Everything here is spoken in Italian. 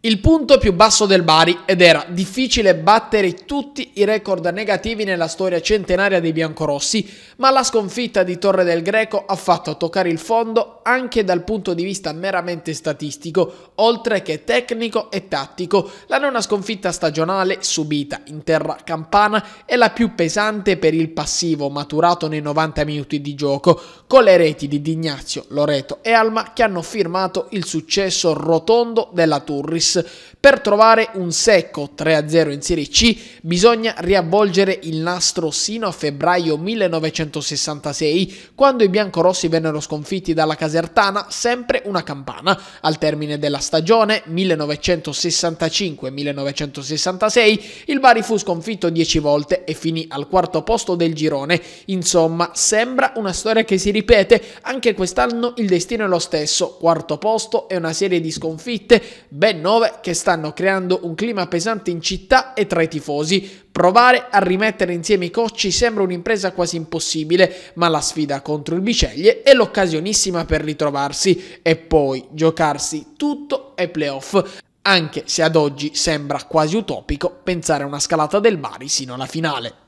Il punto più basso del Bari ed era difficile battere tutti i record negativi nella storia centenaria dei biancorossi, ma la sconfitta di Torre del Greco ha fatto toccare il fondo anche dal punto di vista meramente statistico, oltre che tecnico e tattico. La nona sconfitta stagionale subita in terra campana è la più pesante per il passivo maturato nei 90 minuti di gioco, con le reti di Dignazio, Loreto e Alma che hanno firmato il successo rotondo della Turris Luis. Per trovare un secco 3-0 in Serie C bisogna riavvolgere il nastro sino a febbraio 1966, quando i biancorossi vennero sconfitti dalla Casertana, sempre una campana. Al termine della stagione 1965-1966 il Bari fu sconfitto 10 volte e finì al quarto posto del girone. Insomma, sembra una storia che si ripete, anche quest'anno il destino è lo stesso, quarto posto e una serie di sconfitte, ben 9 che stanno creando un clima pesante in città e tra i tifosi. Provare a rimettere insieme i cocci sembra un'impresa quasi impossibile, ma la sfida contro il Biceglie è l'occasionissima per ritrovarsi e poi giocarsi tutto ai playoff anche se ad oggi sembra quasi utopico pensare a una scalata del Bari sino alla finale.